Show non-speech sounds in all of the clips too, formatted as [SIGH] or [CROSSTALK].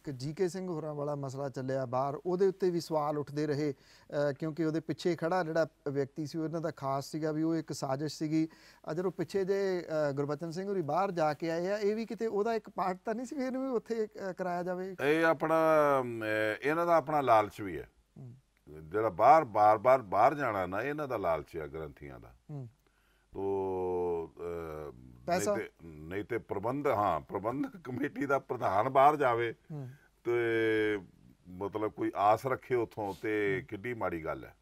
ਇੱਕ ਜੀਕੇ ਸਿੰਘ ਹੋਰਾਂ ਵਾਲਾ ਮਸਲਾ ਚੱਲਿਆ ਬਾਹਰ ਉਹਦੇ ਉੱਤੇ ਵੀ ਸਵਾਲ ਉੱਠਦੇ ਰਹੇ ਕਿਉਂਕਿ ਉਹਦੇ ਪਿੱਛੇ ਖੜਾ ਜਿਹੜਾ ਵਿਅਕਤੀ ਸੀ ਉਹਨਾਂ ਦਾ ਖਾਸ ਸੀਗਾ ਵੀ ਉਹ ਇੱਕ ਸਾਜ਼ਿਸ਼ ਸੀਗੀ ਉਹ ਪਿੱਛੇ ਜੇ ਗੁਰਬਚਨ ਸਿੰਘ ਹੋਰੀ ਬਾਹਰ ਜਾ ਕੇ ਆਏ ਆ ਇਹ ਵੀ ਕਿਤੇ ਉਹਦਾ ਇੱਕ ਪਾਰਟ ਤਾਂ ਨਹੀਂ ਸੀ ਫਿਰ ਵੀ ਉੱਥੇ ਕਰਾਇਆ ਜਾਵੇ ਇਹ ਆਪਣਾ ਇਹਨਾਂ ਦਾ ਆਪਣਾ ਲਾਲਚ ਵੀ ਹੈ ਜਿਹੜਾ ਬਾਹਰ ਬਾਰ-ਬਾਰ ਬਾਹਰ ਜਾਣਾ ਨਾ ਇਹਨਾਂ ਦਾ ਲਾਲਚ ਹੈ ਗ੍ਰੰਥੀਆਂ ਦਾ ਹੂੰ ਤੋਂ ਪੈਸਾ ਨਹੀਂ ਤੇ ਪ੍ਰਬੰਧ ਹਾਂ ਪ੍ਰਬੰਧਕ [LAUGHS] ਕਮੇਟੀ ਦਾ ਪ੍ਰਧਾਨ ਬਾਹਰ ਜਾਵੇ ਤੇ ਮਤਲਬ ਕੋਈ ਆਸ ਰੱਖੇ ਉਥੋਂ ਤੇ ਕਿੱਡੀ ਮਾੜੀ ਗੱਲ ਹੈ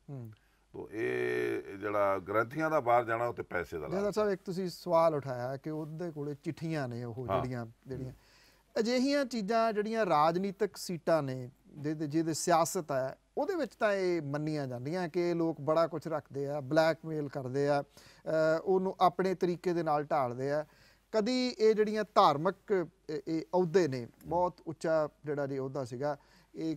ਤੋ ਇਹ ਜਿਹੜਾ ਗ੍ਰੰਥੀਆਂ ਦਾ ਬਾਹਰ ਜਾਣਾ ਉਹ ਪੈਸੇ ਦਾ ਲਾ ਸਾਹਿਬ ਇੱਕ ਤੁਸੀਂ ਸਵਾਲ ਉਠਾਇਆ ਕਿ ਉਹਦੇ ਕੋਲੇ ਚਿੱਠੀਆਂ ਨੇ ਉਹ ਜਿਹੜੀਆਂ ਜਿਹੜੀਆਂ ਅਜਿਹੀਆਂ ਚੀਜ਼ਾਂ ਜਿਹੜੀਆਂ ਰਾਜਨੀਤਿਕ ਸੀਟਾਂ ਨੇ ਜਿਹਦੇ ਜਿਹਦੇ ਸਿਆਸਤ ਹੈ ਉਹਦੇ ਵਿੱਚ ਤਾਂ ਇਹ ਮੰਨੀਆਂ ਜਾਂਦੀਆਂ ਕਿ ਲੋਕ ਬੜਾ ਕੁਝ ਰੱਖਦੇ ਆ ਬਲੈਕਮੇਲ ਕਰਦੇ ਆ ਉਹਨੂੰ ਆਪਣੇ ਤਰੀਕੇ ਦੇ ਨਾਲ ਢਾਲਦੇ ਆ ਕਦੀ ਇਹ ਜਿਹੜੀਆਂ ਧਾਰਮਿਕ ਇਹ ਅਹੁਦੇ ਨੇ ਬਹੁਤ ਉੱਚਾ ਜਿਹੜਾ ਜੀ ਅਹੁਦਾ ਸੀਗਾ ਇਹ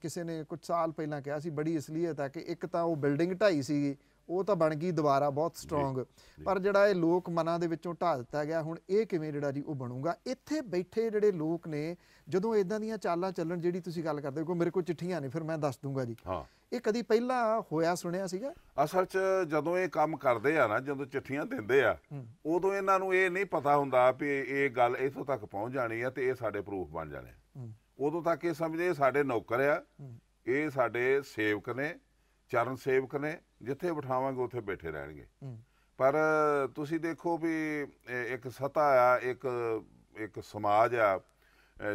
ਕਿਸੇ ਨੇ ਕੁਝ ਸਾਲ ਪਹਿਲਾਂ ਕਿਹਾ ਸੀ ਬੜੀ ਅਸਲੀਅਤ ਹੈ ਕਿ ਇੱਕ ਤਾਂ ਉਹ ਬਿਲਡਿੰਗ ਢਾਈ ਸੀਗੀ ਉਹ ਤਾਂ ਬਣ ਗਈ ਦੁਬਾਰਾ ਬਹੁਤ ਸਟਰੋਂਗ ਪਰ ਜਿਹੜਾ ਇਹ ਲੋਕ ਮਨਾਂ ਦੇ ਵਿੱਚੋਂ ਢਾ ਦਿੱਤਾ ਗਿਆ ਹੁਣ ਇਹ ਕਿਵੇਂ ਜਿਹੜਾ ਜੀ ਉਹ ਬਣੂਗਾ ਇੱਥੇ ਬੈਠੇ ਜਿਹੜੇ ਲੋਕ ਨੇ ਜਦੋਂ ਇਦਾਂ ਦੀਆਂ ਚਾਲਾਂ ਚੱਲਣ ਜਿਹੜੀ ਤੁਸੀਂ ਗੱਲ ਕਰਦੇ ਕੋ ਮੇਰੇ ਕੋਲ ਚਿੱਠੀਆਂ ਨੇ ਫਿਰ ਮੈਂ ਦੱਸ ਦੂੰਗਾ ਜੀ ਹਾਂ ਇਹ ਕਦੀ ਪਹਿਲਾਂ ਹੋਇਆ ਸੁਣਿਆ ਸੀਗਾ ਅਸਲ 'ਚ ਜਦੋਂ ਇਹ ਕੰਮ ਕਰਦੇ ਆ ਨਾ ਜਦੋਂ ਚਿੱਠੀਆਂ ਦਿੰਦੇ ਆ ਉਦੋਂ ਇਹਨਾਂ ਨੂੰ ਇਹ ਨਹੀਂ ਪਤਾ ਹੁੰਦਾ ਵੀ ਇਹ ਗੱਲ ਇਥੋਂ ਤੱਕ ਪਹੁੰਚ ਜਾਣੀ ਆ ਤੇ ਇਹ ਸਾਡੇ ਪ੍ਰੂਫ ਬਣ ਜਾਣੇ ਉਦੋਂ ਤੱਕ ਇਹ ਸਮਝਦੇ ਸਾਡੇ ਨੌਕਰ ਆ ਇਹ ਸਾਡੇ ਸੇਵਕ ਨੇ ਚਰਨ ਸੇਵਕ ਨੇ ਜਿੱਥੇ ਬਿਠਾਵਾਂਗੇ ਉੱਥੇ ਬੈਠੇ ਰਹਿਣਗੇ ਪਰ ਤੁਸੀਂ ਦੇਖੋ ਵੀ ਇੱਕ ਸਤਾ ਆ ਇੱਕ ਇੱਕ ਸਮਾਜ ਆ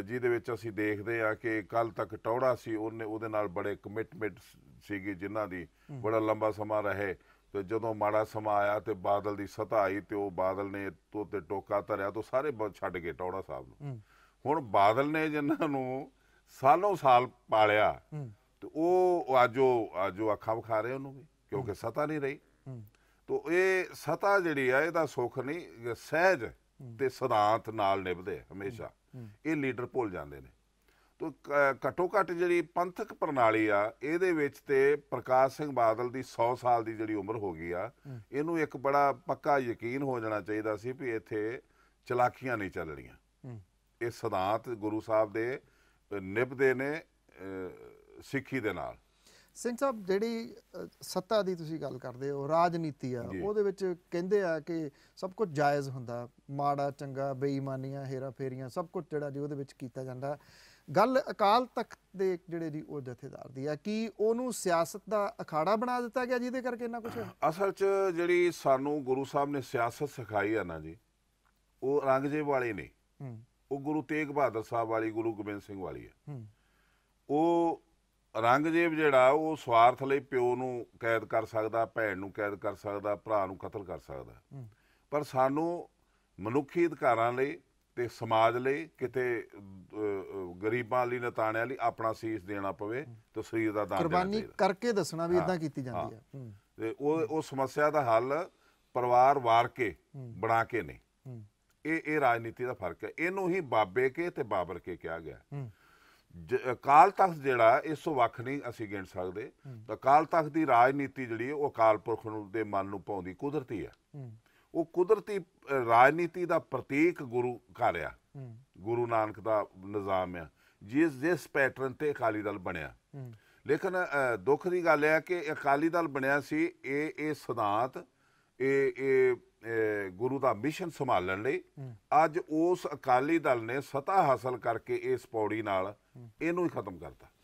ਜਿਹਦੇ ਵਿੱਚ ਅਸੀਂ ਦੇਖਦੇ ਆ ਕਿ ਕੱਲ ਤੱਕ ਟੌੜਾ ਸੀ ਉਹਨੇ ਉਹਦੇ ਨਾਲ ਬੜੇ ਕਮਿਟਮੈਂਟ ਸੀਗੇ ਜਿਨ੍ਹਾਂ ਦੀ ਬੜਾ ਲੰਬਾ ਸਮਾਂ ਰਹੇ ਤੇ ਜਦੋਂ ਮਾੜਾ ਸਮਾਂ ਆਇਆ ਤੇ ਬਾਦਲ ਦੀ ਸਤਾ ਆਈ ਤੇ ਉਹ ਬਾਦਲ ਨੇ ਤੋਤੇ ਟੋਕਾ ਧਰਿਆ ਤੋਂ ਸਾਰੇ ਛੱਡ ਗਏ ਟੌੜਾ ਸਾਹਿਬ ਨੂੰ ਹੁਣ ਬਾਦਲ ਨੇ ਜਿਨ੍ਹਾਂ ਨੂੰ ਸਾਲੋਂ ਸਾਲ ਪਾਲਿਆ ਤੇ ਉਹ ਅੱਜ ਉਹ ਜੋ ਅੱਖਾਂ ਵਿਖਾ ਰਹੇ ਉਹਨੂੰ ਵੀ ਕਿਉਂਕਿ ਸਤਾ ਨਹੀਂ ਰਹੀ ਤੋ ਇਹ ਸਤਾ ਜਿਹੜੀ ਆ ਇਹਦਾ ਸੁੱਖ ਨਹੀਂ ਸਹਿਜ ਤੇ ਸਿਧਾਂਤ ਨਾਲ ਨਿਭਦੇ ਹਮੇਸ਼ਾ ਇਹ ਲੀਡਰ ਭੁੱਲ ਜਾਂਦੇ ਨੇ ਤੋ ਘਟੋ ਘਟ ਜਿਹੜੀ ਪੰਥਕ ਪ੍ਰਣਾਲੀ ਆ ਇਹਦੇ ਵਿੱਚ ਤੇ ਪ੍ਰਕਾਸ਼ ਸਿੰਘ ਬਾਦਲ ਦੀ 100 ਸਾਲ ਦੀ ਜਿਹੜੀ ਉਮਰ ਹੋ ਗਈ ਆ ਇਹਨੂੰ ਇੱਕ ਬੜਾ ਪੱਕਾ ਯਕੀਨ ਹੋ ਜਾਣਾ ਚਾਹੀਦਾ ਸੀ ਵੀ ਇੱਥੇ ਚਲਾਕੀਆਂ ਨਹੀਂ ਚੱਲਣੀਆਂ ਇਹ ਸਿਧਾਂਤ ਗੁਰੂ ਸਾਹਿਬ ਦੇ ਨਿਭਦੇ ਨੇ ਸਿੱਖੀ ਦੇ ਨਾਲ ਸਿੰਘ ਸਾਹਿਬ ਜਿਹੜੀ ਸੱਤਾ ਦੀ ਤੁਸੀਂ ਗੱਲ ਕਰਦੇ ਹੋ ਰਾਜਨੀਤੀ ਆ ਉਹਦੇ ਵਿੱਚ ਕਹਿੰਦੇ ਆ ਕਿ ਸਭ ਕੁਝ ਜਾਇਜ਼ ਹੁੰਦਾ ਮਾੜਾ ਚੰਗਾ ਬੇਈਮਾਨੀਆਂ ਹੇਰਾ ਫੇਰੀਆਂ ਸਭ ਕੁਝ ਜਿਹੜਾ ਜੀ ਉਹਦੇ ਵਿੱਚ ਕੀਤਾ ਜਾਂਦਾ ਗੱਲ ਅਕਾਲ ਤਖਤ ਦੇ ਜਿਹੜੇ ਦੀ ਉਹ ਜਥੇਦਾਰ ਦੀ ਆ ਕਿ ਉਹਨੂੰ ਸਿਆਸਤ ਦਾ ਅਖਾੜਾ ਬਣਾ ਦਿੱਤਾ ਗਿਆ ਜਿਹਦੇ ਕਰਕੇ ਇੰਨਾ ਕੁਝ ਅਸਲ 'ਚ ਜਿਹੜੀ ਸਾਨੂੰ ਗੁਰੂ ਸਾਹਿਬ ਨੇ ਸਿਆਸਤ ਸਿਖਾਈ ਆ ਨਾ ਜੀ ਉਹ ਰੰਗਜੇਬ ਵਾਲੇ ਨੇ ਉਹ ਗੁਰੂ ਤੇਗ ਬਹਾਦਰ ਸਾਹਿਬ ਵਾਲੀ ਗੁਰੂ ਗੋਬਿੰਦ ਸਿੰਘ ਵਾਲੀ ਆ ਉਹ ਔਰੰਗਜ਼ੇਬ ਜਿਹੜਾ ਉਹ ਸਵਾਰਥ ਲਈ ਪਿਓ ਨੂੰ ਕੈਦ ਕਰ ਸਕਦਾ ਭੈਣ ਨੂੰ ਕੈਦ ਕਰ ਸਕਦਾ ਭਰਾ ਨੂੰ ਕਤਲ ਕਰ ਸਕਦਾ ਪਰ ਸਾਨੂੰ ਮਨੁੱਖੀ ਅਧਿਕਾਰਾਂ ਲਈ ਤੇ ਸਮਾਜ ਲਈ ਕਿਤੇ ਗਰੀਬਾਂ ਲਈ ਨਤਾਣਿਆਂ ਲਈ ਆਪਣਾ ਸੀਸ ਦੇਣਾ ਪਵੇ ਤੇ ਸਰੀਰ ਦਾ ਦਾਨ ਕੁਰਬਾਨੀ ਕਰਕੇ ਦੱਸਣਾ ਵੀ ਇਦਾਂ ਕੀਤੀ ਜਾਂਦੀ ਹੈ ਤੇ ਉਹ ਉਹ ਸਮੱਸਿਆ ਦਾ ਹੱਲ ਪਰਿਵਾਰ ਵਾਰ ਕੇ ਬਣਾ ਕੇ ਨਹੀਂ ਇਹ ਇਹ ਰਾਜਨੀਤੀ ਦਾ ਫਰਕ ਹੈ ਇਹਨੂੰ ਹੀ ਬਾਬੇ ਕੇ ਤੇ ਬਾਬਰ ਕੇ ਕਿਹਾ ਗਿਆ ਅਕਾਲ ਤਖਤ ਜਿਹੜਾ ਇਸ ਵੱਖ ਨਹੀਂ ਅਸੀਂ ਗਿਣ ਸਕਦੇ ਤਾਂ ਅਕਾਲ ਤਖਤ ਦੀ ਰਾਜਨੀਤੀ ਜਿਹੜੀ ਉਹ ਅਕਾਲ ਪੁਰਖ ਨੂੰ ਦੇ ਮਨ ਨੂੰ ਪਾਉਂਦੀ ਕੁਦਰਤੀ ਆ ਉਹ ਕੁਦਰਤੀ ਰਾਜਨੀਤੀ ਦਾ ਪ੍ਰਤੀਕ ਗੁਰੂ ਘਰ ਆ ਗੁਰੂ ਨਾਨਕ ਦਾ ਨਿਜ਼ਾਮ ਆ ਜਿਸ ਜਿਸ ਪੈਟਰਨ ਤੇ ਅਕਾਲੀ ਦਲ ਬਣਿਆ ਲੇਕਿਨ ਦੁੱਖ ਦੀ ਗੱਲ ਹੈ ਕਿ ਅਕਾਲੀ ਦਲ ਬਣਿਆ ਸੀ ਇਹ ਇਹ ਸਿਧਾਂਤ ਇਹ ਇਹ ਗੁਰੂ ਦਾ ਮਿਸ਼ਨ ਸੰਭਾਲਣ ਲਈ ਅੱਜ ਉਸ ਅਕਾਲੀ ਦਲ ਨੇ ਸਤਾ ਹਾਸਲ ਕਰਕੇ ਇਸ ਪੌੜੀ ਨਾਲ ਇਹਨੂੰ ਹੀ ਖਤਮ ਕਰਤਾ